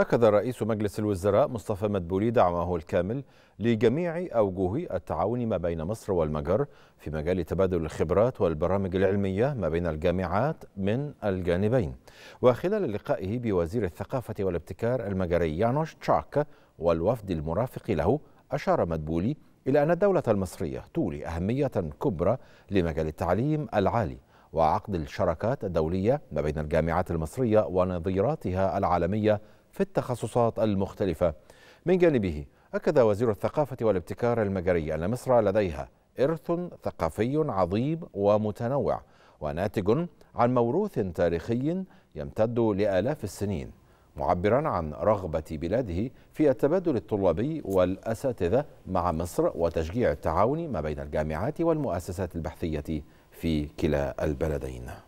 أكد رئيس مجلس الوزراء مصطفى مدبولي دعمه الكامل لجميع أوجه التعاون ما بين مصر والمجر في مجال تبادل الخبرات والبرامج العلمية ما بين الجامعات من الجانبين وخلال لقائه بوزير الثقافة والابتكار المجري يانوش تشاك والوفد المرافق له أشار مدبولي إلى أن الدولة المصرية تولي أهمية كبرى لمجال التعليم العالي وعقد الشراكات الدولية ما بين الجامعات المصرية ونظيراتها العالمية في التخصصات المختلفة من جانبه أكد وزير الثقافة والابتكار المجري أن مصر لديها إرث ثقافي عظيم ومتنوع وناتج عن موروث تاريخي يمتد لآلاف السنين معبرا عن رغبة بلاده في التبادل الطلابي والأساتذة مع مصر وتشجيع التعاون ما بين الجامعات والمؤسسات البحثية في كلا البلدين